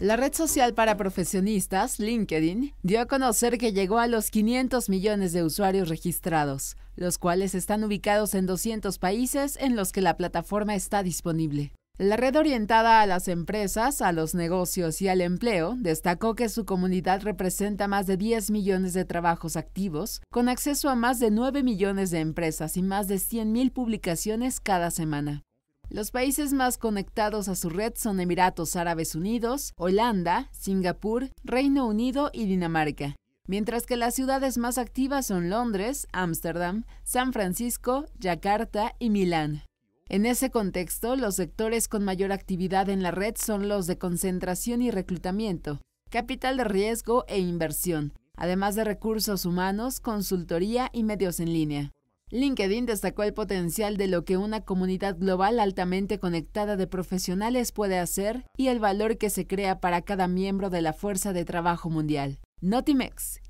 La red social para profesionistas, LinkedIn, dio a conocer que llegó a los 500 millones de usuarios registrados, los cuales están ubicados en 200 países en los que la plataforma está disponible. La red orientada a las empresas, a los negocios y al empleo destacó que su comunidad representa más de 10 millones de trabajos activos, con acceso a más de 9 millones de empresas y más de 100.000 publicaciones cada semana. Los países más conectados a su red son Emiratos Árabes Unidos, Holanda, Singapur, Reino Unido y Dinamarca, mientras que las ciudades más activas son Londres, Ámsterdam, San Francisco, Yakarta y Milán. En ese contexto, los sectores con mayor actividad en la red son los de concentración y reclutamiento, capital de riesgo e inversión, además de recursos humanos, consultoría y medios en línea. LinkedIn destacó el potencial de lo que una comunidad global altamente conectada de profesionales puede hacer y el valor que se crea para cada miembro de la fuerza de trabajo mundial. Notimex,